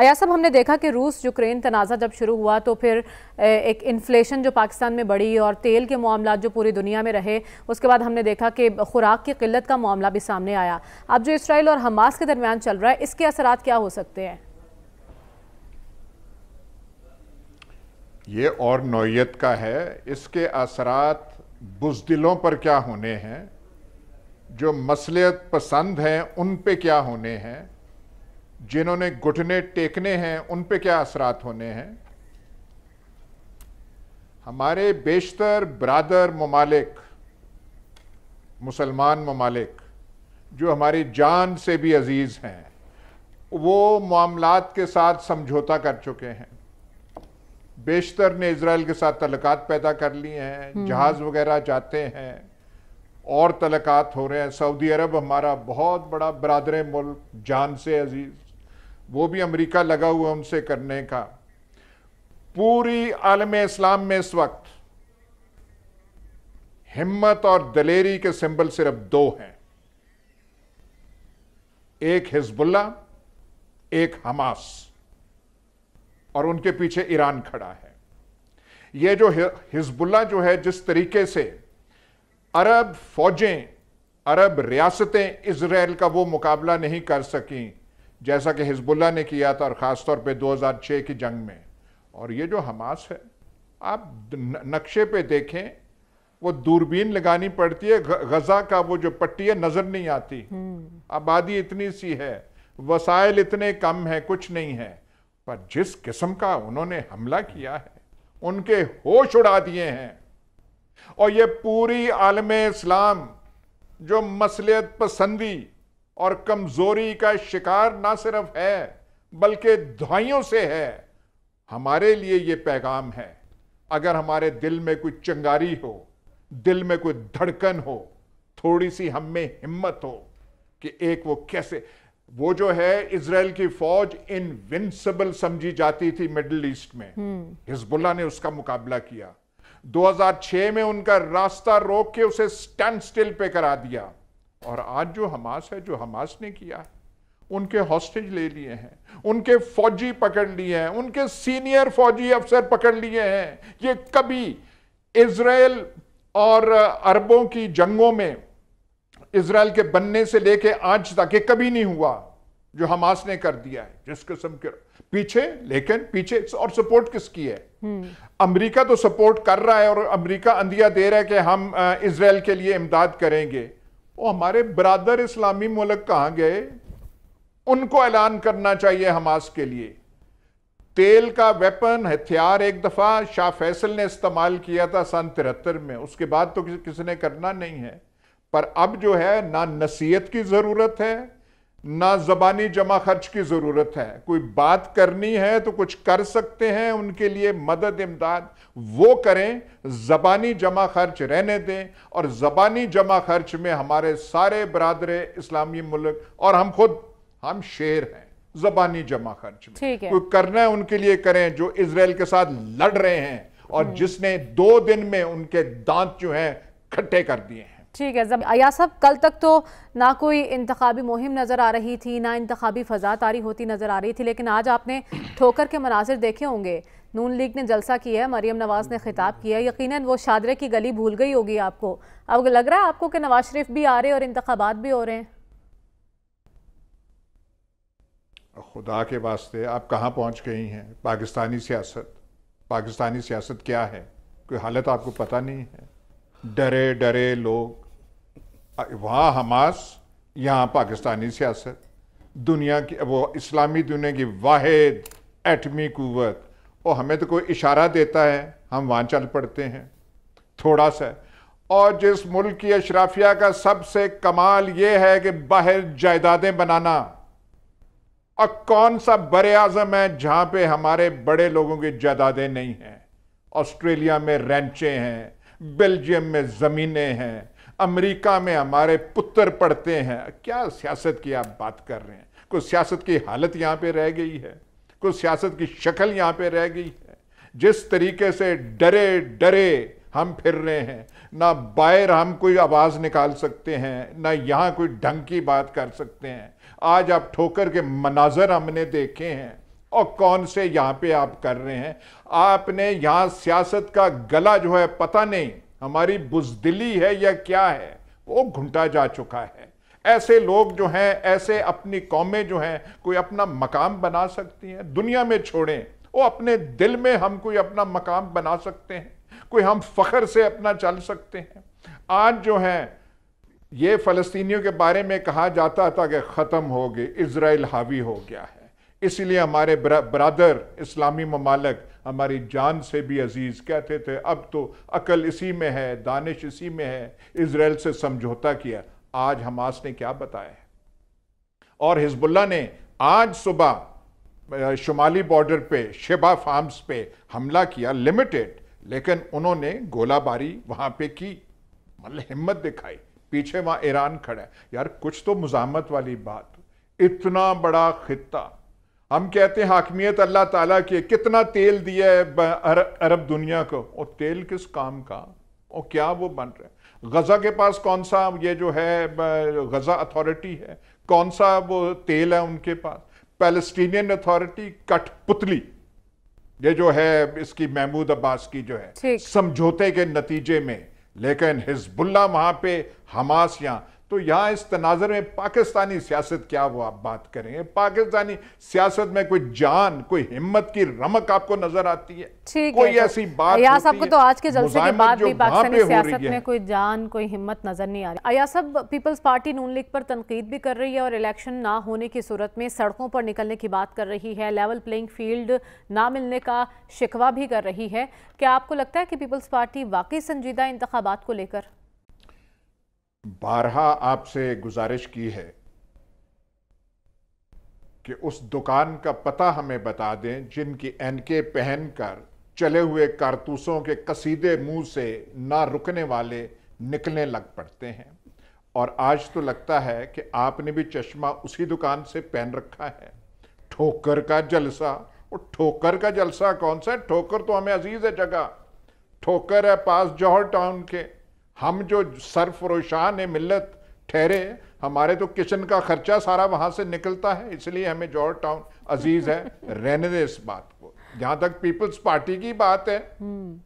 अया सब हमने देखा कि रूस यूक्रेन तनाज़ा जब शुरू हुआ तो फिर एक इन्फ्लेशन जो पाकिस्तान में बढ़ी और तेल के मामला जो पूरी दुनिया में रहे उसके बाद हमने देखा कि खुराक की किल्लत का मामला भी सामने आया अब जो इसराइल और हमास के दरमियान चल रहा है इसके असरात क्या हो सकते हैं ये और नोयत का है इसके असरात बुजदिलों पर क्या होने हैं जो मसलियत पसंद हैं उन पर क्या होने हैं जिन्होंने घुटने टेकने हैं उन पे क्या असरात होने हैं हमारे बेशतर बरदर ममालिक मुसलमान ममालिक जो हमारी जान से भी अजीज़ हैं वो मामलात के साथ समझौता कर चुके हैं बेशतर ने इसराइल के साथ तलकात पैदा कर लिए हैं हम्म। जहाज़ वगैरह जाते हैं और तलकात हो रहे हैं सऊदी अरब हमारा बहुत बड़ा बरदर मुल्क जान से अजीज़ वो भी अमेरिका लगा हुआ उनसे करने का पूरी आलम इस्लाम में इस वक्त हिम्मत और दलेरी के सिंबल सिर्फ दो हैं एक हिजबुल्ला एक हमास और उनके पीछे ईरान खड़ा है यह जो हिजबुल्ला जो है जिस तरीके से अरब फौजें अरब रियासतें इसराइल का वो मुकाबला नहीं कर सकें जैसा कि हिजबुल्ला ने किया था और ख़ासतौर पर 2006 की जंग में और ये जो हमास है आप नक्शे पे देखें वो दूरबीन लगानी पड़ती है गजा का वो जो पट्टी है नज़र नहीं आती हम्म। आबादी इतनी सी है वसायल इतने कम है कुछ नहीं है पर जिस किस्म का उन्होंने हमला किया है उनके होश उड़ा दिए हैं और ये पूरी आलम इस्लाम जो मसलियत पसंदी और कमजोरी का शिकार ना सिर्फ है बल्कि दुआइयों से है हमारे लिए ये पैगाम है अगर हमारे दिल में कोई चंगारी हो दिल में कोई धड़कन हो थोड़ी सी हम में हिम्मत हो कि एक वो कैसे वो जो है इसराइल की फौज इनविंसिबल समझी जाती थी मिडिल ईस्ट में हम्म। हिजबुल्ला ने उसका मुकाबला किया 2006 में उनका रास्ता रोक के उसे स्टैंड स्टिल पे करा दिया और आज जो हमास है जो हमास ने किया है उनके हॉस्टेज ले लिए हैं उनके फौजी पकड़ लिए हैं उनके सीनियर फौजी अफसर पकड़ लिए हैं ये कभी इसराइल और अरबों की जंगों में इसराइल के बनने से लेके आज तक ये कभी नहीं हुआ जो हमास ने कर दिया है जिस किस्म के पीछे लेकिन पीछे और सपोर्ट किसकी है हम्म। अमेरिका तो सपोर्ट कर रहा है और अमेरिका अंधिया दे रहा है कि हम इसराइल के लिए इमदाद करेंगे वो हमारे ब्रादर इस्लामी मुल्क कहां गए उनको ऐलान करना चाहिए हमास के लिए तेल का वेपन हथियार एक दफ़ा शाह फैसल ने इस्तेमाल किया था सन तिहत्तर में उसके बाद तो किसी ने करना नहीं है पर अब जो है ना नसीहत की ज़रूरत है ना जबानी जमा खर्च की ज़रूरत है कोई बात करनी है तो कुछ कर सकते हैं उनके लिए मदद इमदाद वो करें ज़बानी जमा खर्च रहने दें और ज़बानी जमा खर्च में हमारे सारे बरदर इस्लामी मुल्क और हम खुद हम शेर हैं ज़बानी जमा खर्च में कोई करना है उनके लिए करें जो इसराइल के साथ लड़ रहे हैं और हम्म। जिसने दो दिन में उनके दांत जो है खट्टे कर दिए हैं ठीक है जब अया साहब कल तक तो ना कोई इंतबी मुहिम नज़र आ रही थी ना इंतबी फ़जा तारी होती नज़र आ रही थी लेकिन आज आपने ठोकर के मनाजिर देखे होंगे नून लीग ने जलसा किया है मरीम नवाज़ ने खिताब किया है यकीन वो शादरे की गली भूल गई होगी आपको अब लग रहा है आपको कि नवाज शरीफ भी आ रहे और इंतबात भी हो रहे हैं खुदा के वास्ते आप कहाँ पहुँच गई हैं पाकिस्तानी सियासत पाकिस्तानी सियासत क्या है कोई हालत आपको पता नहीं है डरे डरे लोग वहाँ हमास यहाँ पाकिस्तानी सियासत दुनिया की वो इस्लामी दुनिया की वाहिद एटमी कुत वो हमें तो कोई इशारा देता है हम वहाँ चल पड़ते हैं थोड़ा सा और जिस मुल्क की अशराफिया का सबसे कमाल ये है कि बाहर जायदादें बनाना और कौन सा बर अज़म है जहाँ पे हमारे बड़े लोगों की जायदादें नहीं हैं ऑस्ट्रेलिया में रेंचें हैं बेल्जियम में ज़मीनें हैं अमेरिका में हमारे पुत्र पढ़ते हैं क्या सियासत की आप बात कर रहे हैं कुछ सियासत की हालत यहाँ पे रह गई है कुछ सियासत की शक्ल यहाँ पे रह गई है जिस तरीके से डरे डरे हम फिर रहे हैं ना बाहर हम कोई आवाज़ निकाल सकते हैं ना यहाँ कोई ढंग की बात कर सकते हैं आज आप ठोकर के मनाजर हमने देखे हैं और कौन से यहाँ पे आप कर रहे हैं आपने यहाँ सियासत का गला जो है पता नहीं हमारी बुजदिली है या क्या है वो घुंटा जा चुका है ऐसे लोग जो हैं ऐसे अपनी कौमें जो हैं कोई अपना मकाम बना सकती हैं दुनिया में छोड़ें वो अपने दिल में हम कोई अपना मकाम बना सकते हैं कोई हम फख्र से अपना चल सकते हैं आज जो है ये फ़लस्तीनियों के बारे में कहा जाता था कि ख़त्म हो गए इसराइल हावी हो गया है इसीलिए हमारे ब्रादर इस्लामी ममालक हमारी जान से भी अजीज़ कहते थे अब तो अकल इसी में है दानिश इसी में है इसराइल से समझौता किया आज हमास ने क्या बताया और हिजबुल्ला ने आज सुबह शुमाली बॉर्डर पे शिबा फार्म्स पे हमला किया लिमिटेड लेकिन उन्होंने गोलाबारी वहां पे की मतलब हिम्मत दिखाई पीछे वहां ईरान खड़ा यार कुछ तो मुजामत वाली बात इतना बड़ा खिता हम कहते हैं हाकमियत अल्लाह ताला की कितना तेल दिया है अरब दुनिया को और तेल किस काम का और क्या वो बन रहा है गज़ा के पास कौन सा ये जो है गज़ा अथॉरिटी है कौन सा वो तेल है उनके पास पैलेस्टीनियन अथॉरिटी कठपुतली ये जो है इसकी महमूद अब्बास की जो है समझौते के नतीजे में लेकिन हिजबुल्ला वहां पे हमास यहां तो यहां इस तनाजर में पाकिस्तानी सियासत क्या वो आप बात करें पाकिस्तानी सियासत में कोई जान कोई हिम्मत की रमक आपको नजर आती है ठीक कोई है, तो ऐसी बात अयास को तो आज के जलसे के बाद भी पाकिस्तानी सियासत में कोई जान कोई हिम्मत नजर नहीं आ रही अयास सब पीपल्स पार्टी नून लीग पर तनकीद भी कर रही है और इलेक्शन ना होने की सूरत में सड़कों पर निकलने की बात कर रही है लेवल प्लेइंग फील्ड ना मिलने का शिकवा भी कर रही है क्या आपको लगता है कि पीपल्स पार्टी वाकई संजीदा इंतबात को लेकर बारहा आपसे गुजारिश की है कि उस दुकान का पता हमें बता दें जिनकी एनके पहनकर चले हुए कारतूसों के कसीदे मुंह से ना रुकने वाले निकलने लग पड़ते हैं और आज तो लगता है कि आपने भी चश्मा उसी दुकान से पहन रखा है ठोकर का जलसा और ठोकर का जलसा कौन सा है ठोकर तो हमें अजीज है जगह ठोकर है पास जौहर टाउन के हम जो सरफरोशाह ने मिलत ठहरे हमारे तो किचन का खर्चा सारा वहां से निकलता है इसलिए हमें जॉर्ज टाउन अजीज है रहने दे इस बात को जहां तक पीपल्स पार्टी की बात है हम्म।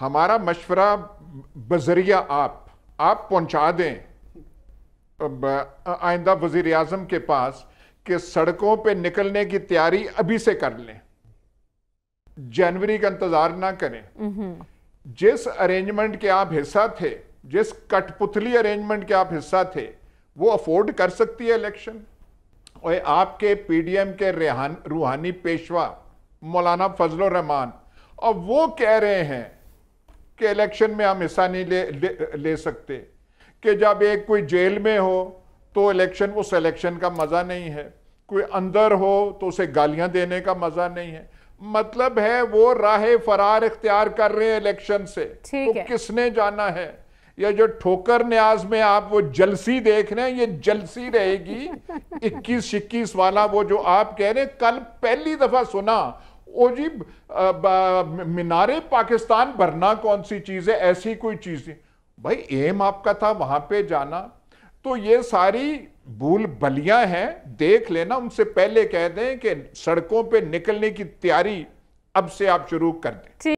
हमारा मशवरा बजरिया आप आप पहुंचा दें आइंदा वजीर आजम के पास कि सड़कों पे निकलने की तैयारी अभी से कर लें जनवरी का इंतजार ना करें हम्म। जिस अरेंजमेंट के आप हिस्सा थे जिस कठपुतली अरेंजमेंट के आप हिस्सा थे वो अफोर्ड कर सकती है इलेक्शन और आपके पीडीएम के रेहान रूहानी पेशवा मौलाना फजल रहमान और वो कह रहे हैं कि इलेक्शन में हम हिस्सा नहीं ले, ले, ले सकते कि जब एक कोई जेल में हो तो इलेक्शन उस इलेक्शन का मज़ा नहीं है कोई अंदर हो तो उसे गालियां देने का मज़ा नहीं है मतलब है वो राह फरार इख्तियार कर रहे हैं इलेक्शन से तो किसने जाना है या जो ठोकर न्याज में आप वो जलसी देख रहे हैं ये जलसी रहेगी इक्कीस इक्कीस वाला वो जो आप कह रहे हैं कल पहली दफा सुना ओ जी मीनारे पाकिस्तान भरना कौन सी चीज है ऐसी कोई चीज नहीं भाई एम आपका था वहां पे जाना तो ये सारी भूल बलियां हैं देख लेना उनसे पहले कह दें कि सड़कों पे निकलने की तैयारी अब से आप शुरू कर दें